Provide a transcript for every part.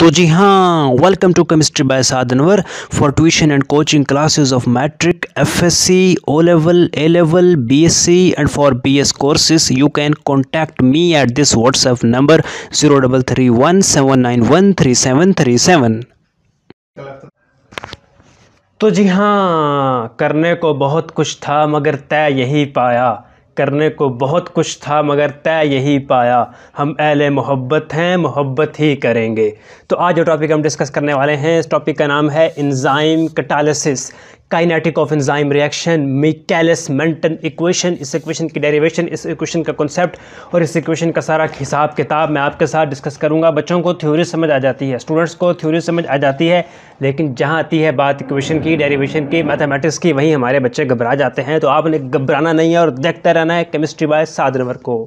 तो जी हाँ वेलकम टू केमिस्ट्री बाय साधनवर for tuition and coaching classes of matric FSc O level A level BSc and for BS courses you can contact me at this WhatsApp number zero double three one seven nine one three seven three seven तो जी हाँ करने को बहुत कुछ था मगर तय यही पाया करने को बहुत कुछ था मगर तय यही पाया हम अहल मोहब्बत हैं मोहब्बत ही करेंगे तो आज जो टॉपिक हम डिस्कस करने वाले हैं इस टॉपिक का नाम है enzyme catalysis kinetic of enzyme reaction Michaelis Menten equation इस इक्वेशन की डेरिवेशन इस इक्वेशन का कॉन्सेप्ट और इस इक्वेशन का सारा हिसाब किताब मैं आपके साथ डिस्कस करूंगा बच्चों को थ्योरी समझ आ जाती है स्टूडेंट्स को थ्योरी समझ आ जाती है लेकिन जहाँ आती है बात इक्वेशन की डेरिवेशन की मैथमेटिक्स की वहीं हमारे बच्चे घबरा जाते हैं तो आपने घबराना नहीं है और देखते रहना है केमिस्ट्री बाय सात नंबर को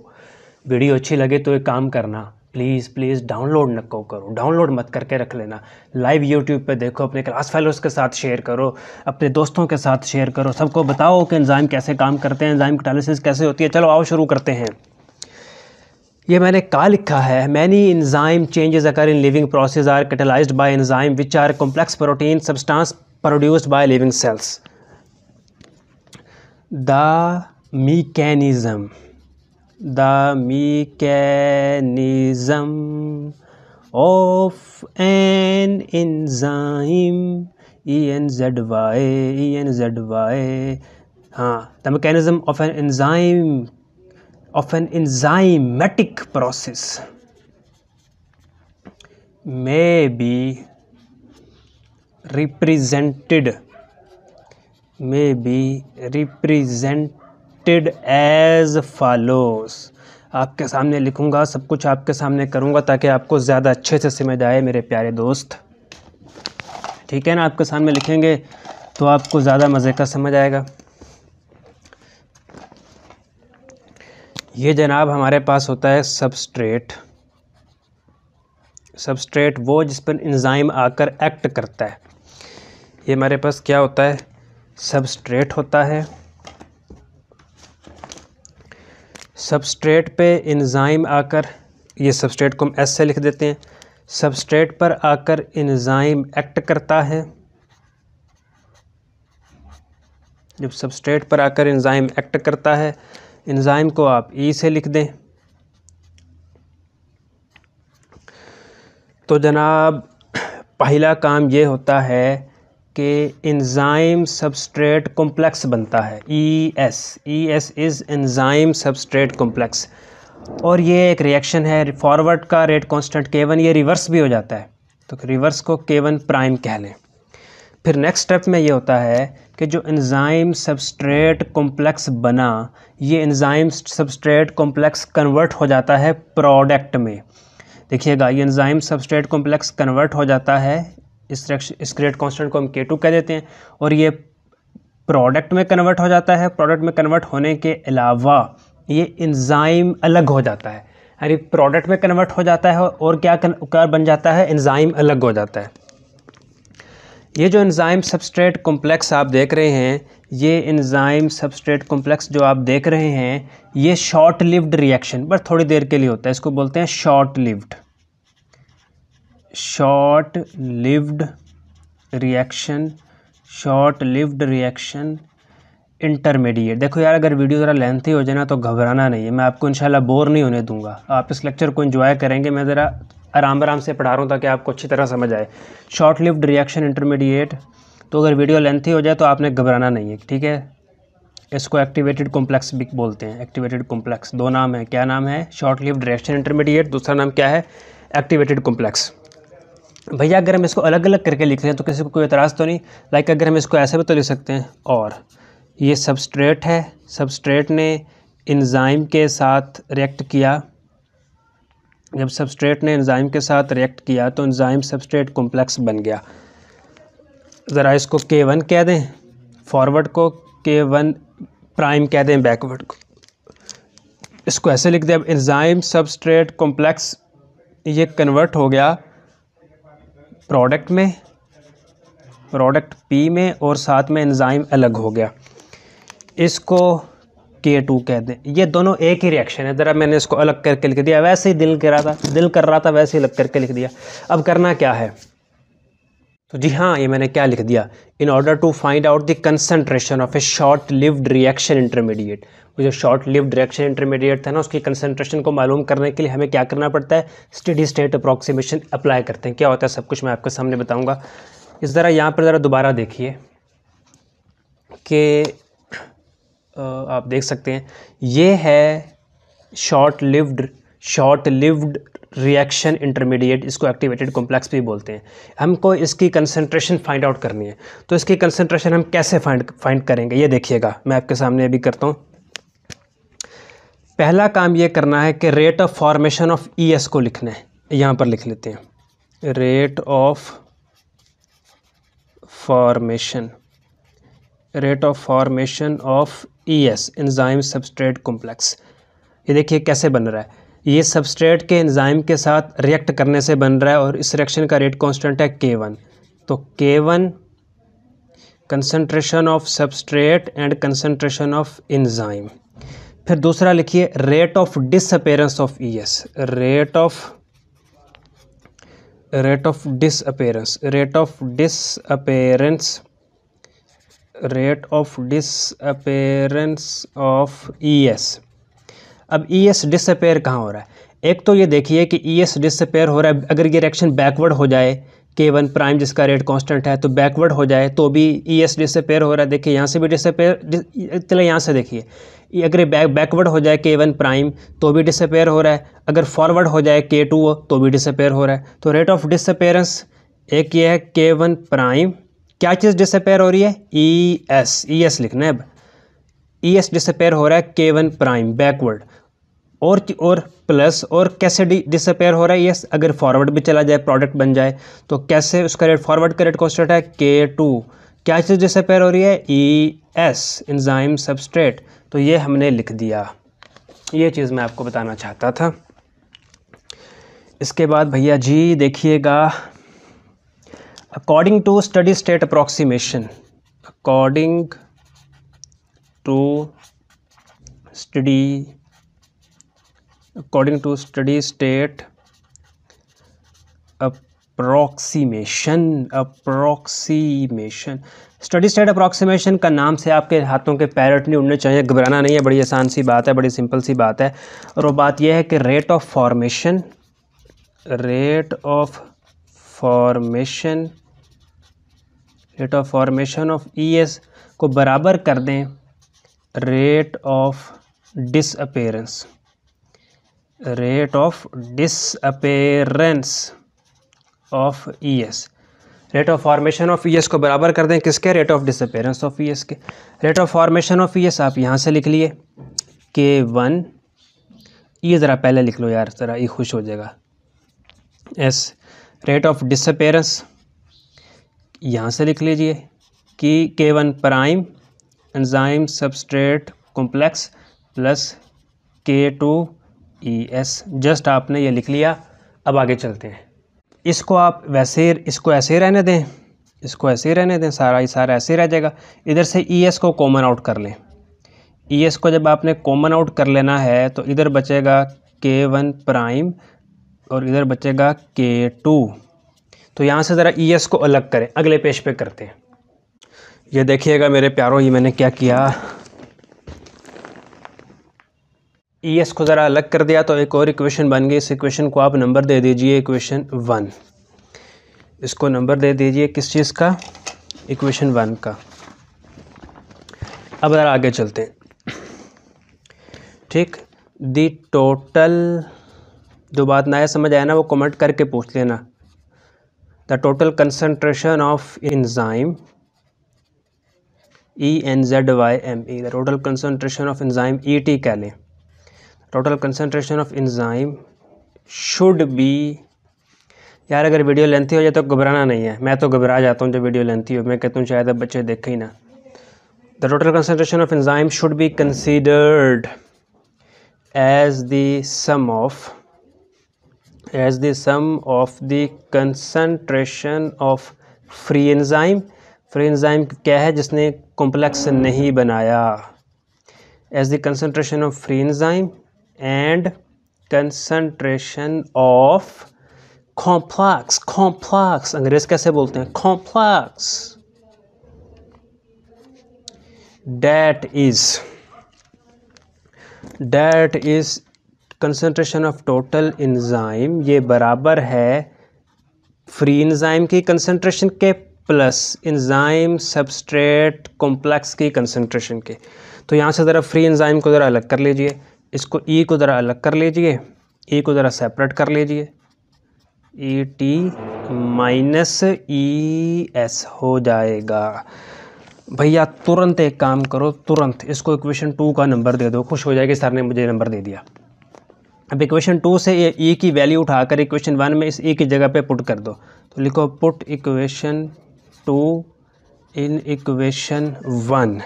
वीडियो अच्छी लगे तो एक काम करना प्लीज़ प्लीज़ डाउनलोड न को करो डाउनलोड मत करके रख लेना लाइव यूट्यूब पे देखो अपने क्लास फेलोज़ के साथ शेयर करो अपने दोस्तों के साथ शेयर करो सबको बताओ कि एंजाइम कैसे काम करते हैं एंजाइम कैटालिसिस कैसे होती है चलो आओ शुरू करते हैं ये मैंने कहा लिखा है many enzyme changes occur in living process are catalyse by enzyme which are complex protein substance produced by living cells the mechanism the mechanism of an enzyme E N Z Y E N Z Y हाँ the ah, mechanism of an enzyme of an enzymatic process may be represented may be represented acted as follows आपके सामने लिखूंगा सब कुछ आपके सामने करूंगा ताकि आपको ज़्यादा अच्छे से समझ आए मेरे प्यारे दोस्त ठीक है ना आपके सामने लिखेंगे तो आपको ज़्यादा मज़े का समझ आएगा ये जनाब हमारे पास होता है सबस्ट्रेट सबस्ट्रेट वो जिस पर इंजाइम आकर एक्ट करता है ये हमारे पास क्या होता है सबस्ट्रेट होता है सबस्ट्रेट पे इन्ज़ाइम आकर ये सबस्ट्रेट को हम एस से लिख देते हैं सबस्ट्रेट पर आकर इन्ज़ाइम एक्ट करता है जब सबस्ट्रेट पर आकर इन्ज़ाइम एक्ट करता है इन्ज़ाइम को आप ई e से लिख दें तो जनाब पहला काम ये होता है कि एंजाइम सबस्ट्रेट कॉम्प्लेक्स बनता है E S E S is enzyme substrate complex और ये एक रिएक्शन है फॉरवर्ड का रेट कांस्टेंट के वन ये रिवर्स भी हो जाता है तो रिवर्स को के वन प्राइम कह लें फिर नेक्स्ट स्टेप में ये होता है कि जो एंजाइम सबस्ट्रेट कॉम्प्लेक्स बना ये एंजाइम सबस्ट्रेट कॉम्प्लेक्स कन्वर्ट हो जाता है प्रोडक्ट में देखिएगा ये एंजाइम सबस्ट्रेट कॉम्प्लेक्स कन्वर्ट हो जाता है इस इस ग्रेड कांस्टेंट को हम के टू कह देते हैं और ये प्रोडक्ट में कन्वर्ट हो जाता है प्रोडक्ट में कन्वर्ट होने के अलावा ये इंजाइम अलग हो जाता है यानी प्रोडक्ट में कन्वर्ट हो जाता है और क्या कार बन जाता है इंजाइम अलग हो जाता है ये जो इंजाइम सबस्ट्रेट कॉम्प्लेक्स आप देख रहे हैं ये इंजाइम सबस्ट्रेट कॉम्प्लेक्स जो आप देख रहे हैं ये शॉर्ट लिव्ड रिएक्शन पर थोड़ी देर के लिए होता है इसको बोलते हैं short lived short lived reaction short lived reaction intermediate देखो यार अगर वीडियो ज़रा लेंथी हो जाए ना तो घबराना नहीं है मैं आपको इंशाल्लाह बोर नहीं होने दूंगा आप इस लेक्चर को एंजॉय करेंगे मैं ज़रा आराम आराम से पढ़ा रहा हूँ ताकि आपको अच्छी तरह समझ आए शॉर्ट लिव्ड रिएक्शन इंटरमीडिएट तो अगर वीडियो लेंथी हो जाए तो आपने घबराना नहीं है ठीक है इसको एक्टिवेटेड कॉम्प्लेक्स भी बोलते हैं एक्टिवेटेड कॉम्प्लेक्स दो नाम है क्या नाम है शॉर्ट लिव्ड रिएक्शन इंटरमीडिएट दूसरा नाम क्या है एक्टिवेटेड कॉम्प्लेक्स भैया अगर हम इसको अलग अलग करके लिख लें तो किसी को कोई एतराज़ तो नहीं लाइक अगर हम इसको ऐसे भी तो लिख सकते हैं और ये सबस्ट्रेट है सबस्ट्रेट ने इंजाइम के साथ रिएक्ट किया जब सबस्ट्रेट ने इंजाइम के साथ रिएक्ट किया तो इंजाइम सबस्ट्रेट कॉम्प्लेक्स बन गया ज़रा इसको के वन कह दें फॉरवर्ड को के वन प्राइम कह दें बैकवर्ड को इसको ऐसे लिख दें अब इंजाइम सबस्ट्रेट कॉम्प्लेक्स ये कन्वर्ट हो गया प्रोडक्ट में प्रोडक्ट पी में और साथ में एंजाइम अलग हो गया इसको के टू कह दें ये दोनों एक ही रिएक्शन है ज़रा मैंने इसको अलग करके लिख दिया वैसे ही दिल कर रहा था दिल कर रहा था वैसे ही अलग करके लिख दिया अब करना क्या है तो जी हाँ ये मैंने क्या लिख दिया in order to find out the concentration of a short lived reaction intermediate वो जो शॉर्ट लिव्ड रिएक्शन इंटरमीडिएट था ना उसकी कंसनट्रेशन को मालूम करने के लिए हमें क्या करना पड़ता है स्टडी स्टेट अप्रॉक्सीमेशन अप्लाई करते हैं क्या होता है सब कुछ मैं आपके सामने बताऊँगा इस ज़रा यहाँ पर ज़रा दोबारा देखिए कि आप देख सकते हैं ये है short lived short lived reaction intermediate इसको एक्टिवेटेड कॉम्प्लेक्स भी बोलते हैं हमको इसकी कंसंट्रेशन फाइंड आउट करनी है तो इसकी कंसंट्रेशन हम कैसे फाइंड फाइंड करेंगे ये देखिएगा मैं आपके सामने अभी करता हूँ पहला काम ये करना है कि rate of formation of E S को लिखना है यहाँ पर लिख लेते हैं rate of formation rate of formation of E S enzyme substrate complex ये देखिए कैसे बन रहा है ये सबस्ट्रेट के एंजाइम के साथ रिएक्ट करने से बन रहा है और इस रिएक्शन का रेट कांस्टेंट है के वन तो K one concentration of substrate and concentration of enzyme फिर दूसरा लिखिए rate of disappearance of E S rate of rate of disappearance rate of disappearance rate of disappearance of E S अब E S disappear कहाँ हो रहा है एक तो ये देखिए कि ई एस डिसअपेयर हो रहा है अगर ये रिएक्शन बैकवर्ड हो जाए के वन प्राइम जिसका रेट कांस्टेंट है तो बैकवर्ड हो जाए तो भी ई एस डिसअपेयर हो रहा है देखिए यहाँ से भी डिसअपेयर चले यहाँ से देखिए अगर ये बैक बैकवर्ड हो जाए के वन प्राइम तो भी डिसअपेयर हो रहा है अगर फॉरवर्ड हो जाए के टू तो भी डिसअपेयर हो रहा है तो रेट ऑफ डिसअपेयरेंस एक ये है के वन प्राइम क्या चीज़ डिसअपेयर हो रही है ई एस ई एस लिखना है अब ई एस डिसपेयर हो रहा है के वन प्राइम बैकवर्ड और और प्लस और कैसे डिसअपेयर हो रहा है यस अगर फॉरवर्ड भी चला जाए प्रोडक्ट बन जाए तो कैसे उसका रेट फॉरवर्ड का रेट कॉन्स्टेंट है के टू क्या चीज़ डिसअपेयर हो रही है ई एस इंजाइम सबस्ट्रेट तो ये हमने लिख दिया ये चीज़ मैं आपको बताना चाहता था इसके बाद भैया जी देखिएगा according to steady state approximation according to steady according to steady state approximation approximation steady state approximation का नाम से आपके हाथों के पैरट नहीं उड़ने चाहिए घबराना नहीं है बड़ी आसान सी बात है बड़ी सिंपल सी बात है और वो बात यह है कि rate of formation rate of formation rate of formation of E S को बराबर कर दें rate of disappearance rate of disappearance of E S rate of formation of E S को बराबर कर दें किसके rate of disappearance of E S के rate of formation of E S आप यहाँ से लिख लिए के वन ये ज़रा पहले लिख लो यार ज़रा ये खुश हो जाएगा एस रेट ऑफ डिसअपेयरेंस यहाँ से लिख लीजिए कि K one prime enzyme substrate complex plus K two E S just आपने ये लिख लिया अब आगे चलते हैं इसको आप वैसे इसको ऐसे रहने दें इसको ऐसे ही रहने दें सारा ही सारा ऐसे रह जाएगा इधर से ई e एस को कॉमन आउट कर लें ई e एस को जब आपने कॉमन आउट कर लेना है तो इधर बचेगा के वन प्राइम और इधर बचेगा के टू तो यहाँ से ज़रा ई e एस को अलग करें अगले पेज पे करते हैं ये देखिएगा मेरे प्यारों ये मैंने क्या किया ई e एस को ज़रा अलग कर दिया तो एक और इक्वेशन बन गई इस इक्वेशन को आप नंबर दे दीजिए इक्वेशन वन इसको नंबर दे दीजिए किस चीज़ का इक्वेशन वन का अब ज़रा आगे चलते हैं ठीक दी टोटल जो बात नया समझ आया ना वो कमेंट करके पूछ लेना the total concentration of enzyme E N Z Y M E the total concentration of enzyme E T कह लें total concentration of enzyme should be यार अगर वीडियो लेंथी हो जाए तो घबराना नहीं है मैं तो घबरा जाता हूँ जब वीडियो लेंथी हो मैं कहता हूँ शायद अब बच्चे देखें ही ना the total concentration of enzyme should be considered as the sum of as the sum of the concentration of free enzyme free enzyme क्या है जिसने कॉम्प्लेक्स नहीं बनाया as the concentration of free enzyme and concentration of complex complex अंग्रेज कैसे बोलते हैं complex that is that is concentration of total enzyme ये बराबर है फ्री इंजाइम की कंसंट्रेशन के प्लस इंजाइम सबस्ट्रेट कॉम्प्लेक्स की कंसनट्रेशन के तो यहाँ से ज़रा फ्री इंजाइम को ज़रा अलग कर लीजिए इसको ई e को ज़रा अलग कर लीजिए ए e को ज़रा सेपरेट कर लीजिए E T minus E S हो जाएगा भैया तुरंत एक काम करो तुरंत इसको इक्वेशन टू का नंबर दे दो खुश हो जाएगी सर ने मुझे नंबर दे दिया अब इक्वेशन टू से ये ई e की वैल्यू उठाकर इक्वेशन वन में इस ई की जगह पे पुट कर दो तो लिखो put equation two in equation one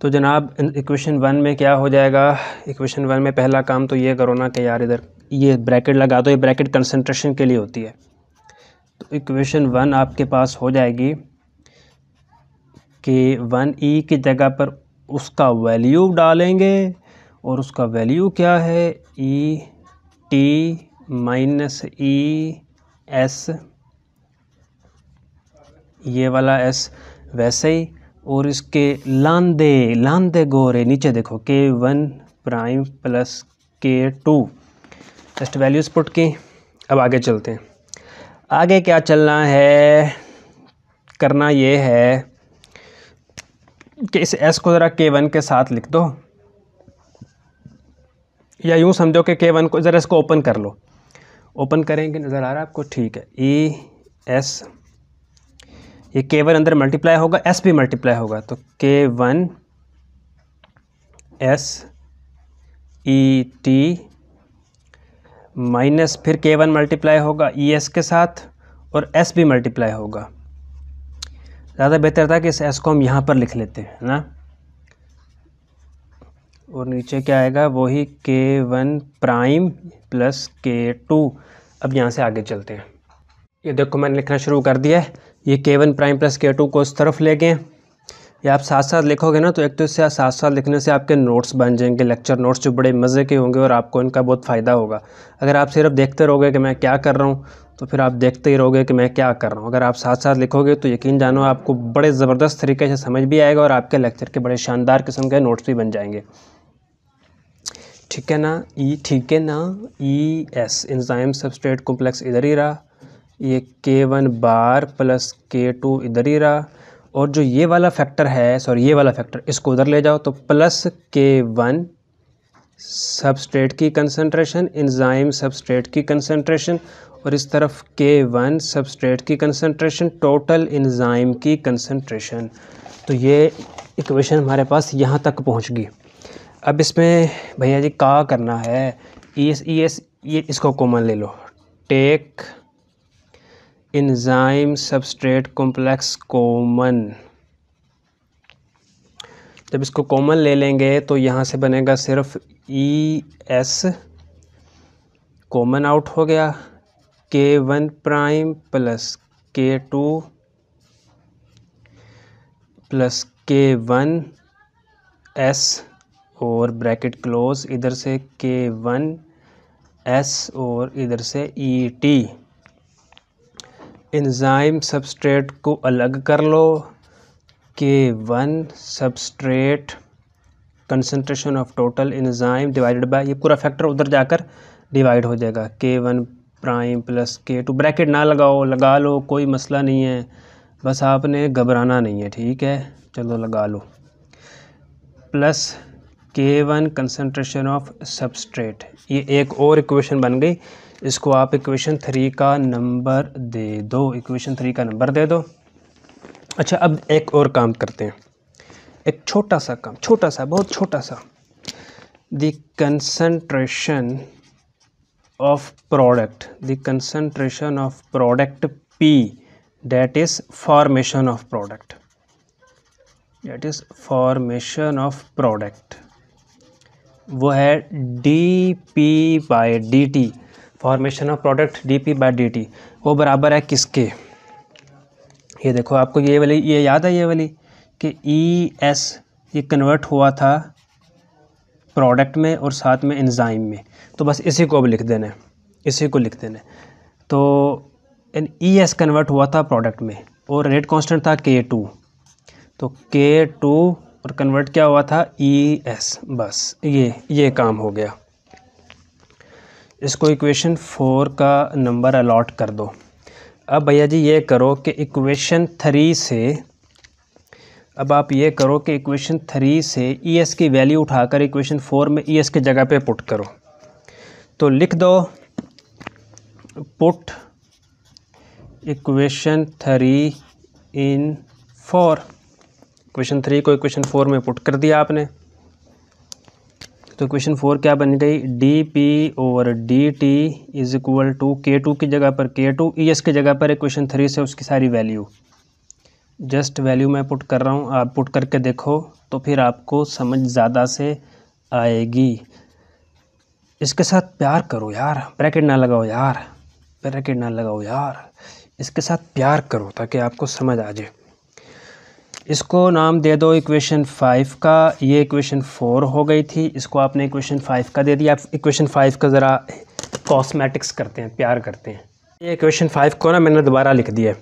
तो जनाब इक्वेशन वन में क्या हो जाएगा इक्वेशन वन में पहला काम तो ये करो ना कि यार इधर ये ब्रैकेट लगा दो ये ब्रैकेट कंसनट्रेशन के लिए होती है तो इक्वेशन वन आपके पास हो जाएगी कि वन ई e की जगह पर उसका वैल्यू डालेंगे और उसका वैल्यू क्या है E T minus E S ये वाला एस वैसे ही और इसके लांदे लांदे गोरे नीचे देखो K one prime plus K two test values put की अब आगे चलते हैं आगे क्या चलना है करना ये है कि इस एस को ज़रा के वन के साथ लिख दो या यूँ समझो कि के वन को ज़रा इसको ओपन कर लो ओपन करेंगे नज़र आ रहा है आपको ठीक है ई e एस ये के वन अंदर मल्टीप्लाई होगा एस भी मल्टीप्लाई होगा तो K one S E T minus फिर के वन मल्टीप्लाई होगा ई e एस के साथ और एस भी मल्टीप्लाई होगा ज़्यादा बेहतर था कि इस एस को हम यहाँ पर लिख लेते हैं ना और नीचे क्या आएगा वही K one prime plus K two अब यहाँ से आगे चलते हैं ये देखो मैंने लिखना शुरू कर दिया है ये K one prime plus K two को उस तरफ ले गए या आप साथ साथ लिखोगे ना तो एक तो इससे साथ साथ लिखने से आपके नोट्स बन जाएंगे लेक्चर नोट्स जो बड़े मज़े के होंगे और आपको इनका बहुत फ़ायदा होगा अगर आप सिर्फ देखते रहोगे कि मैं क्या कर रहा हूँ तो फिर आप देखते ही रहोगे कि मैं क्या कर रहा हूँ अगर आप साथ साथ लिखोगे तो यकीन जानो आपको बड़े ज़बरदस्त तरीके से समझ भी आएगा और आपके लेक्चर के बड़े शानदार किस्म के नोट्स भी बन जाएंगे ठीक है ना ई e, ठीक है ना E S enzyme substrate complex इधर ही रहा ये के वन बार प्लस के टू इधर ही रहा और जो ये वाला फैक्टर है सॉरी ये वाला फैक्टर इसको उधर ले जाओ तो प्लस के वन सबस्ट्रेट की कंसनट्रेशन सब सबस्ट्रेट की कंसनट्रेशन और इस तरफ के वन सबस्ट्रेट की कंसनट्रेशन टोटल इन्जाइम की कंसनट्रेशन तो ये इक्वेशन हमारे पास यहाँ तक पहुँच गई अब इसमें भैया जी का करना है ई एस ई एस ये इसको कॉमन ले लो take enzyme substrate complex common जब इसको कॉमन ले लेंगे तो यहाँ से बनेगा सिर्फ ई एस कॉमन आउट हो गया K one prime plus K two plus K one S और ब्रैकेट क्लोज इधर से के वन एस और इधर से E e T enzyme substrate को अलग कर लो K one substrate concentration of total enzyme divided by ये पूरा फैक्टर उधर जाकर डिवाइड हो जाएगा K one prime plus K two bracket ना लगाओ लगा लो कोई मसला नहीं है बस आपने घबराना नहीं है ठीक है चलो लगा लो plus K one concentration of substrate ये एक और इक्वेशन बन गई इसको आप इक्वेशन थ्री का नंबर दे दो इक्वेशन थ्री का नंबर दे दो अच्छा अब एक और काम करते हैं एक छोटा सा काम छोटा सा बहुत छोटा सा the concentration of product the concentration of product P that is formation of product that is formation of product वो है D P by D T formation of product D P by D T वो बराबर है किसके ये देखो आपको ये वाली ये याद है ये वाली कि ई e एस ये कन्वर्ट हुआ था प्रोडक्ट में और साथ में इंजाइम में तो बस इसी को अब लिख देना है इसी को लिख देना है तो ई एस कन्वर्ट हुआ था प्रोडक्ट में और रेट कांस्टेंट था के टू तो के टू और कन्वर्ट क्या हुआ था ई e एस बस ये ये काम हो गया इसको इक्वेशन फोर का नंबर अलाट कर दो अब भैया जी ये करो कि इक्वेशन थ्री से अब आप ये करो कि इक्वेशन थ्री से ई एस की वैल्यू उठाकर इक्वेशन फोर में ई एस की जगह पे पुट करो तो लिख दो put equation three in four equation three को इक्वेशन फोर में पुट कर दिया आपने तो क्वेश्चन फोर क्या बन गई D P over D T is equal to K two की जगह पर के टू ई एस की जगह पर क्वेश्चन थ्री से उसकी सारी वैल्यू जस्ट वैल्यू मैं पुट कर रहा हूँ आप पुट करके देखो तो फिर आपको समझ ज़्यादा से आएगी इसके साथ प्यार करो यार ब्रैकेट ना लगाओ यार ब्रैकेट ना लगाओ यार इसके साथ प्यार करो ताकि आपको समझ आ जाए इसको नाम दे दो इक्वेशन फाइव का ये इक्वेशन फोर हो गई थी इसको आपने इक्वेशन फाइव का दे दिया आप इक्वेशन फाइव का ज़रा कॉस्मेटिक्स करते हैं प्यार करते हैं ये इक्वेशन फाइव को ना मैंने दोबारा लिख दिया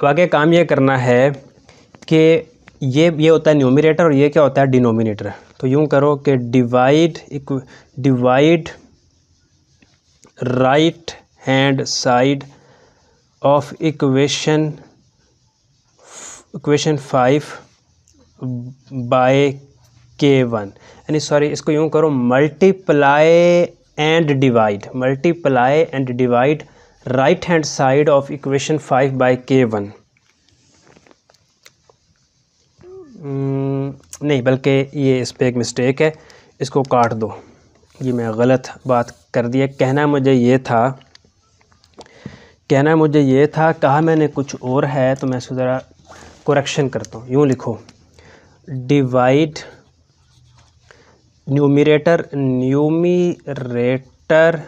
अब आगे काम ये करना है कि ये ये होता है न्यूमिनेटर और ये क्या होता है डिनोमिनेटर तो यूँ करो कि divide divide right hand side of equation question five by K one यानी सॉरी इसको यूँ करो multiply and divide multiply and divide right hand side of equation five by K one नहीं बल्कि ये इस पर एक मिस्टेक है इसको काट दो ये मैं गलत बात कर दिया कहना मुझे ये था कहना मुझे ये था कहा मैंने कुछ और है तो मैं इसको ज़रा कुरेक्शन करता हूँ यूँ लिखो divide numerator numerator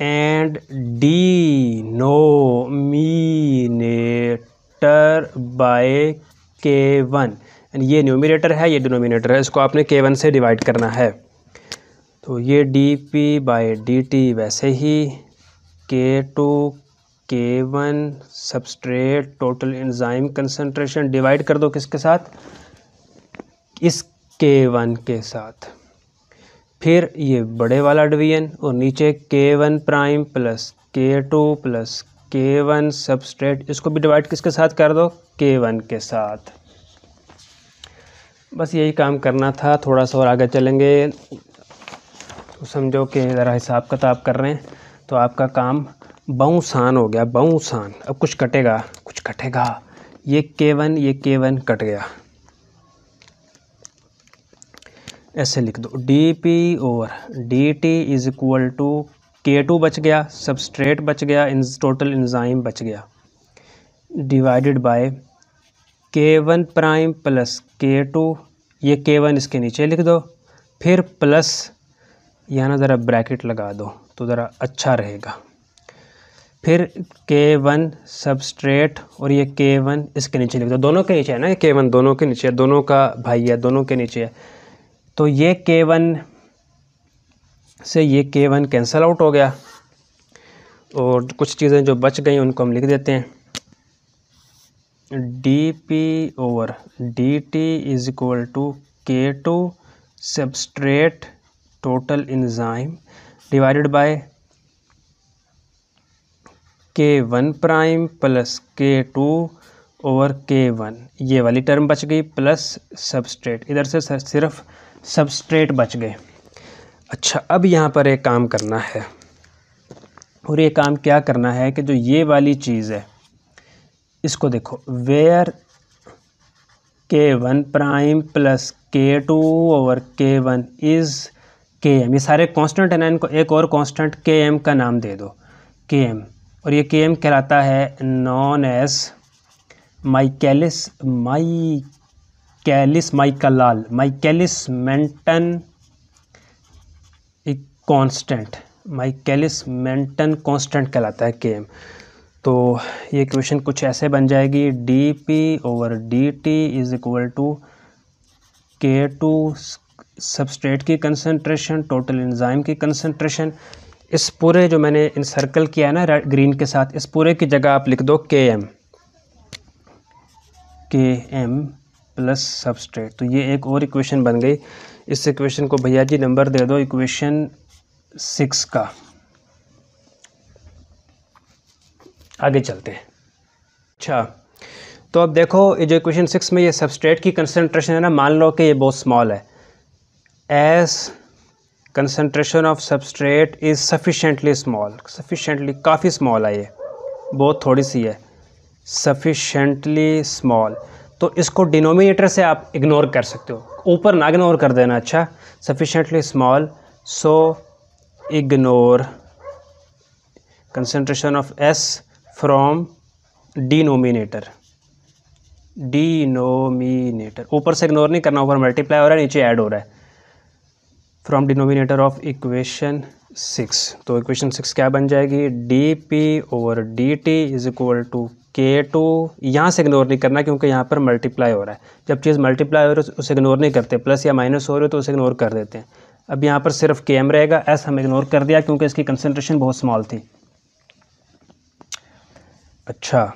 and denominator by K one ये न्यूमिनेटर है ये डिनोमिनेटर है इसको आपने के वन से डिवाइड करना है तो ये D P by D T वैसे ही K two K one substrate total enzyme concentration divide कर दो किसके साथ इस के वन के साथ फिर ये बड़े वाला डिवीजन और नीचे K one prime plus K two plus K one substrate इसको भी डिवाइड किसके साथ कर दो के वन के साथ बस यही काम करना था थोड़ा सा और आगे चलेंगे तो समझो कि ज़रा हिसाब किताब कर रहे हैं तो आपका काम बहुसान हो गया बहुसान अब कुछ कटेगा कुछ कटेगा ये के वन ये के वन कट गया ऐसे लिख दो डी पी और D T is equal to K two बच गया सबस्ट्रेट बच गया इन टोटल इंजाइम बच गया divided by K one prime plus K two ये के वन इसके नीचे लिख दो फिर प्लस यहाँ ना ज़रा ब्रैकेट लगा दो तो ज़रा अच्छा रहेगा फिर के वन सबस्ट्रेट और ये के वन इसके नीचे लिख दो दोनों के नीचे है ना के वन दोनों के नीचे दोनों का भाई है दोनों के नीचे है तो ये के वन से ये के वन कैंसल आउट हो गया और कुछ चीज़ें जो बच गई उनको हम लिख देते हैं D P over D T is equal to K two substrate total enzyme divided by K one prime plus K two over K one ये वाली टर्म बच गई प्लस सबस्ट्रेट इधर से सिर्फ सबस्ट्रेट बच गए अच्छा अब यहाँ पर एक काम करना है और ये काम क्या करना है कि जो ये वाली चीज़ है इसको देखो where K one prime plus K two over K one is K M ये सारे कांस्टेंट हैं ना इनको एक और कांस्टेंट के एम का नाम दे दो के एम और ये केम कहलाता है नॉन एस माइकेलिस माइकेलिस माइकलाल माइकेलिस मेंटन एक कांस्टेंट माइकेलिस मेंटन कांस्टेंट कहलाता है केम तो ये क्वेश्चन कुछ ऐसे बन जाएगी D P over D T is equal to K two substrate की कंसनट्रेशन टोटल इंजाइम की कंसनट्रेशन इस पूरे जो मैंने इन सर्कल किया है ना रेड ग्रीन के साथ इस पूरे की जगह आप लिख दो के एम के एम प्लस सबस्ट्रेट तो ये एक और इक्वेशन बन गई इस इक्वेशन को भैया जी नंबर दे दो इक्वेशन सिक्स का आगे चलते हैं अच्छा तो अब देखो ये जो इक्वेशन सिक्स में ये सबस्ट्रेट की कंसनट्रेशन है ना मान लो कि ये बहुत स्मॉल है S concentration of substrate is sufficiently small sufficiently काफ़ी स्मॉल है ये बहुत थोड़ी सी है सफिशेंटली स्मॉल तो इसको डिनोमिनेटर से आप इग्नोर कर सकते हो ऊपर ना इग्नोर कर देना अच्छा sufficiently small so ignore concentration of S from denominator denominator ऊपर से इग्नोर नहीं करना ऊपर मल्टीप्लाई हो रहा है नीचे ऐड हो रहा है from denominator of equation six तो इक्वेशन सिक्स क्या बन जाएगी D P over D T is equal to K two यहाँ से इग्नोर नहीं करना क्योंकि यहाँ पर मल्टीप्लाई हो रहा है जब चीज़ मल्टीप्लाई हो रही है उसे इग्नोर नहीं करते प्लस या माइनस हो रही हो तो उसे इग्नोर कर देते हैं अब यहाँ पर सिर्फ के एम रहेगा एस हम इग्नोर कर दिया क्योंकि इसकी कंसनट्रेशन बहुत स्मॉल थी अच्छा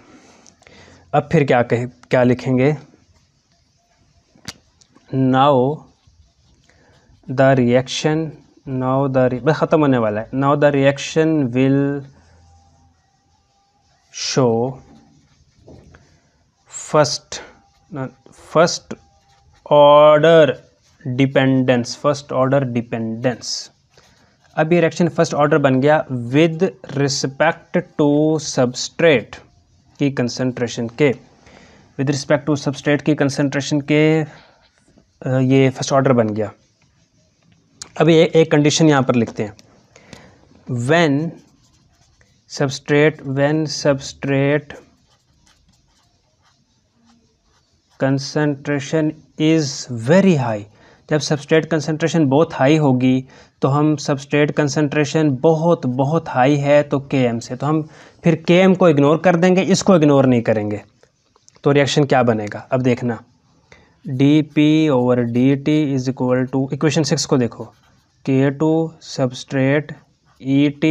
अब फिर क्या कहें क्या लिखेंगे नाओ the reaction now the bus ख़त्म होने वाला है now the reaction will show first first order dependence first order dependence अब ये रिएक्शन फर्स्ट ऑर्डर बन गया विद रिस्पेक्ट टू सबस्ट्रेट की कंसनट्रेशन के विद रिस्पेक्ट टू सबस्ट्रेट की कंसंट्रेशन के ये फर्स्ट ऑर्डर बन गया अभी एक एक कंडीशन यहाँ पर लिखते हैं when substrate when substrate concentration is very high जब सबस्ट्रेट कंसनट्रेशन बहुत हाई होगी तो हम सबस्ट्रेट कंसनट्रेशन बहुत बहुत हाई है तो के एम से तो हम फिर के एम को इग्नोर कर देंगे इसको इग्नोर नहीं करेंगे तो रिएक्शन क्या बनेगा अब देखना D P over D T is equal to equation six को देखो K two substrate E T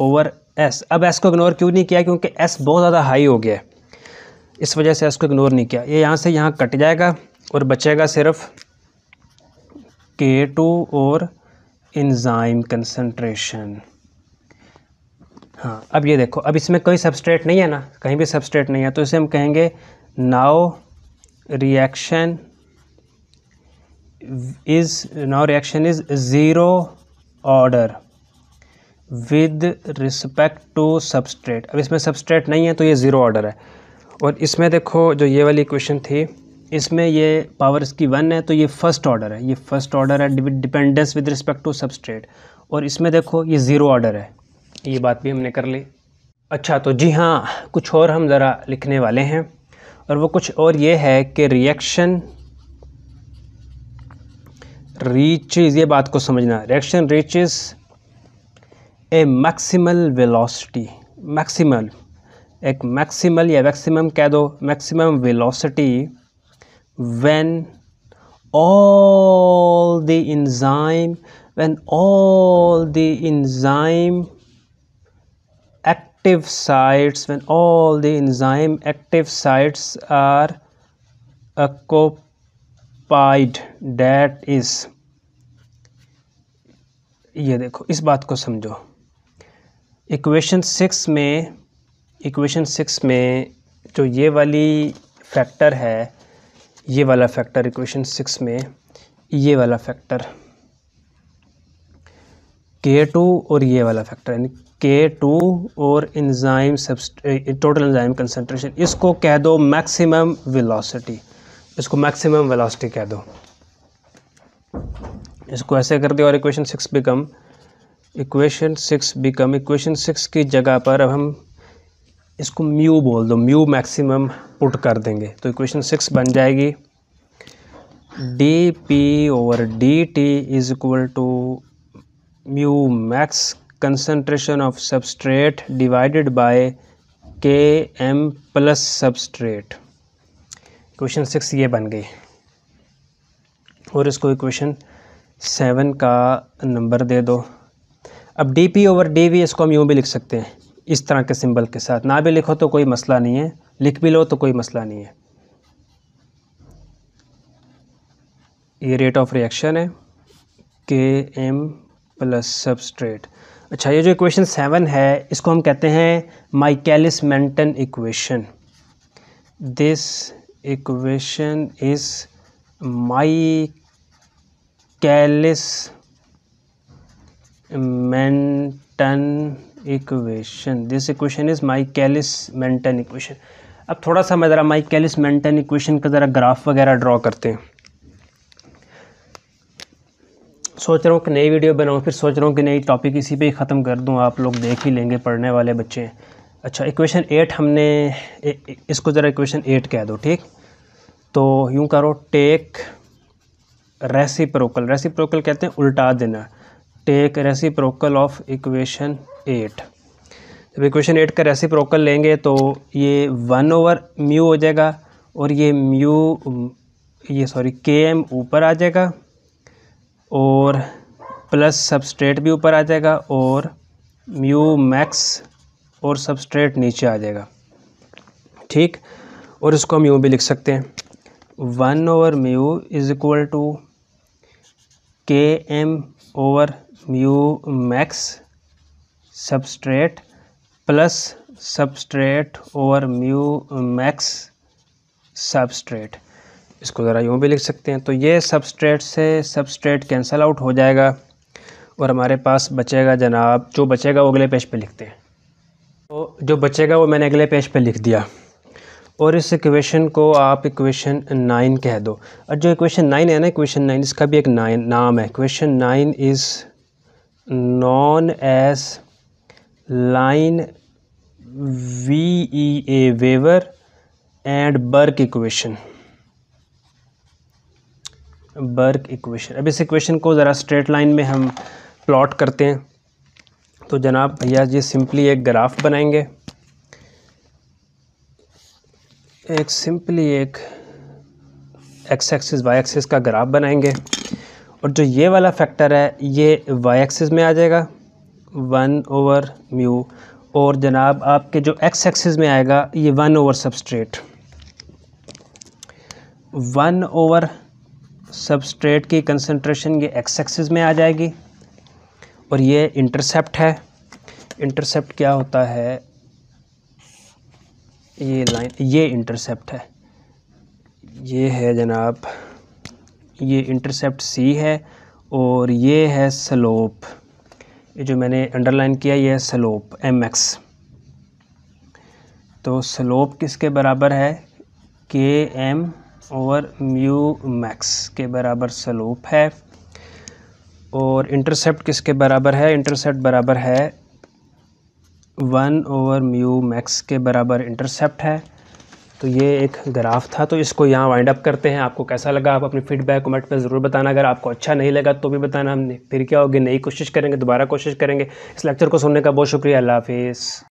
over S अब एस को इग्नोर क्यों नहीं किया क्योंकि एस बहुत ज़्यादा हाई हो गया है इस वजह से एस को इग्नोर नहीं किया ये यहाँ से यहाँ कट जाएगा और बचेगा सिर्फ के टू और इंजाइम कंसनट्रेशन हाँ अब ये देखो अब इसमें कोई सबस्ट्रेट नहीं है ना कहीं भी सबस्ट्रेट नहीं है तो इसे हम कहेंगे now reaction is now reaction is zero order with respect to substrate अब इसमें substrate नहीं है तो ये ज़ीरो order है और इसमें देखो जो ये वाली equation थी इसमें ये पावर इसकी वन है तो ये फर्स्ट ऑर्डर है ये फर्स्ट ऑर्डर है dependence with respect to substrate और इसमें देखो ये ज़ीरो ऑर्डर है ये बात भी हमने कर ली अच्छा तो जी हाँ कुछ और हम ज़रा लिखने वाले हैं और वो कुछ और ये है कि रिएक्शन रीच ये बात को समझना reaction reaches a maximal velocity maximal एक मैक्सिमल या मैक्सिमम कह दो maximum velocity when all the enzyme when all the enzyme active sites when all the enzyme active sites are occupied that is ये देखो इस बात को समझो इक्वेशन सिक्स में इक्वेशन सिक्स में जो ये वाली फैक्टर है ये वाला फैक्टर इक्वेशन सिक्स में ये वाला फैक्टर के टू और ये वाला फैक्टर यानी के टू और इंजाइम टोटल इंजाइम कंसनट्रेशन इसको कह दो मैक्सिमम वेलोसिटी इसको मैक्सिमम वेलोसिटी कह दो इसको ऐसे कर दो और equation six become equation six become equation six की जगह पर अब हम इसको म्यू बोल दो म्यू मैक्सिमम पुट कर देंगे तो इक्वेशन सिक्स बन जाएगी D P over D T is equal to mu max concentration of substrate divided by K M plus substrate question six ये बन गई और इसको क्वेश्चन सेवन का नंबर दे दो अब D P over D V इसको हम यूँ भी लिख सकते हैं इस तरह के सिंबल के साथ ना भी लिखो तो कोई मसला नहीं है लिख भी लो तो कोई मसला नहीं है ये रेट ऑफ रिएक्शन है के एम प्लस सबस्ट्रेट अच्छा ये जो इक्वेशन सेवन है इसको हम कहते हैं Michaelis Menten equation this equation is Michaelis Menten equation. This equation is Michaelis Menten equation. अब थोड़ा सा मैं ज़रा कैलिस मेंटेन इक्वेशन का ज़रा ग्राफ वगैरह ड्रॉ करते हैं सोच रहा हूँ कि नई वीडियो बनाऊँ फिर सोच रहा हूँ कि नई टॉपिक इसी पे ही ख़त्म कर दूँ आप लोग देख ही लेंगे पढ़ने वाले बच्चे अच्छा इक्वेशन एट हमने इसको ज़रा इक्वेशन एट कह दो ठीक तो यूँ करो टेक रेसिप्रोकल रेसिप्रोकल कहते हैं उल्टा देना take reciprocal of equation eight जब इक्वेशन एट का रेसिप्रोकल लेंगे तो ये वन ओवर म्यू हो जाएगा और ये म्यू ये सॉरी के एम ऊपर आ जाएगा और प्लस सबस्ट्रेट भी ऊपर आ जाएगा और म्यू मैक्स और सबस्ट्रेट नीचे आ जाएगा ठीक और इसको हम यूँ भी लिख सकते हैं one over mu is equal to K M over mu max substrate plus substrate over mu max substrate इसको ज़रा यूँ भी लिख सकते हैं तो ये सबस्ट्रेट से सबस्ट्रेट कैंसल आउट हो जाएगा और हमारे पास बचेगा जनाब जो बचेगा वो अगले पेज पे लिखते हैं तो जो बचेगा वो मैंने अगले पेज पे लिख दिया और इस इक्वेशन को आप इक्वेशन नाइन कह दो और जो इक्वेशन नाइन है ना इक्वेशन नाइन इसका भी एक नाइन नाम है equation nine is known as Lineweaver and Burk equation Burk equation अब इस इक्वेशन को ज़रा स्ट्रेट लाइन में हम प्लॉट करते हैं तो जनाब भैया जी सिंपली एक ग्राफ बनाएंगे एक सिंपली एक एक्स एक्सिस वाई एक्सिस का ग्राफ बनाएंगे और जो ये वाला फैक्टर है ये वाई एक्सिस में आ जाएगा वन ओवर म्यू और जनाब आपके जो एक्स एक्सिस में आएगा ये one over substrate one over substrate की कंसंट्रेशन ये एक्स एक्सिस में आ जाएगी और ये इंटरसेप्ट है इंटरसेप्ट क्या होता है ये लाइन ये इंटरसेप्ट है ये है जनाब ये इंटरसेप्ट सी है और ये है स्लोप ये जो मैंने अंडरलाइन किया ये है स्लोप एम एक्स तो स्लोप किसके बराबर है के एम और म्यू मैक्स के बराबर स्लोप है और इंटरसेप्ट किसके बराबर है इंटरसेप्ट बराबर है वन ओवर म्यू मैक्स के बराबर इंटरसेप्ट है तो ये एक ग्राफ था तो इसको यहाँ वाइंड अप करते हैं आपको कैसा लगा आप अपनी फीडबैक कमेंट पर ज़रूर बताना अगर आपको अच्छा नहीं लगा तो भी बताना हमने फिर क्या होगी नई कोशिश करेंगे दोबारा कोशिश करेंगे इस लेक्चर को सुनने का बहुत शुक्रिया अल्लाह हाफिज़